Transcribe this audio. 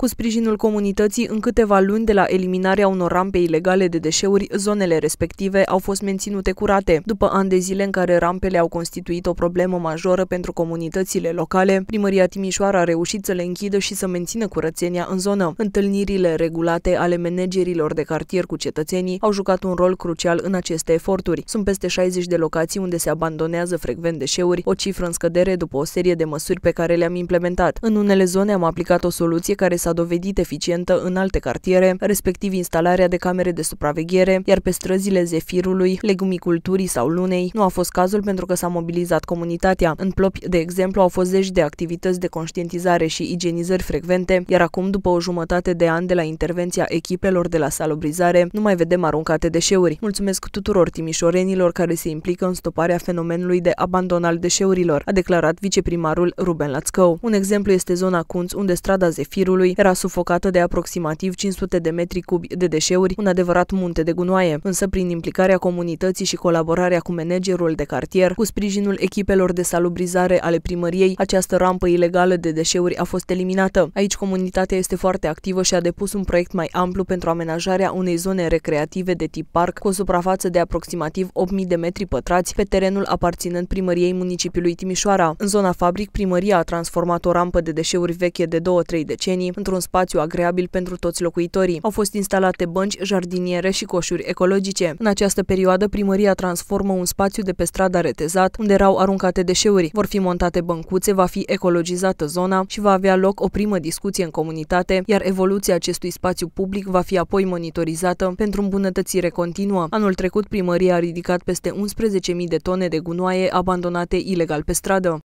Cu sprijinul comunității, în câteva luni de la eliminarea unor rampe ilegale de deșeuri, zonele respective au fost menținute curate. După ani de zile în care rampele au constituit o problemă majoră pentru comunitățile locale, primăria Timișoara a reușit să le închidă și să mențină curățenia în zonă. Întâlnirile regulate ale managerilor de cartier cu cetățenii au jucat un rol crucial în aceste eforturi. Sunt peste 60 de locații unde se abandonează frecvent deșeuri, o cifră în scădere după o serie de măsuri pe care le-am implementat. În unele zone am aplicat o soluție care s s-a dovedit eficientă în alte cartiere, respectiv instalarea de camere de supraveghere, iar pe străzile Zefirului, legumiculturii sau Lunei nu a fost cazul pentru că s-a mobilizat comunitatea. În Plopi, de exemplu, au fost zeci de activități de conștientizare și igienizări frecvente, iar acum, după o jumătate de an de la intervenția echipelor de la salubrizare, nu mai vedem aruncate deșeuri. Mulțumesc tuturor timișorenilor care se implică în stoparea fenomenului de abandon al deșeurilor, a declarat viceprimarul Ruben Lațcău. Un exemplu este zona Cunț, unde strada Zefirului era sufocată de aproximativ 500 de metri cubi de deșeuri, un adevărat munte de gunoaie. Însă, prin implicarea comunității și colaborarea cu managerul de cartier, cu sprijinul echipelor de salubrizare ale primăriei, această rampă ilegală de deșeuri a fost eliminată. Aici comunitatea este foarte activă și a depus un proiect mai amplu pentru amenajarea unei zone recreative de tip parc cu o suprafață de aproximativ 8.000 de metri pătrați pe terenul aparținând primăriei municipiului Timișoara. În zona fabric, primăria a transformat o rampă de deșeuri veche de 2-3 decenii într într-un spațiu agreabil pentru toți locuitorii. Au fost instalate bănci, jardiniere și coșuri ecologice. În această perioadă, primăria transformă un spațiu de pe strada retezat, unde erau aruncate deșeuri. Vor fi montate băncuțe, va fi ecologizată zona și va avea loc o primă discuție în comunitate, iar evoluția acestui spațiu public va fi apoi monitorizată pentru îmbunătățire continuă. Anul trecut, primăria a ridicat peste 11.000 de tone de gunoaie abandonate ilegal pe stradă.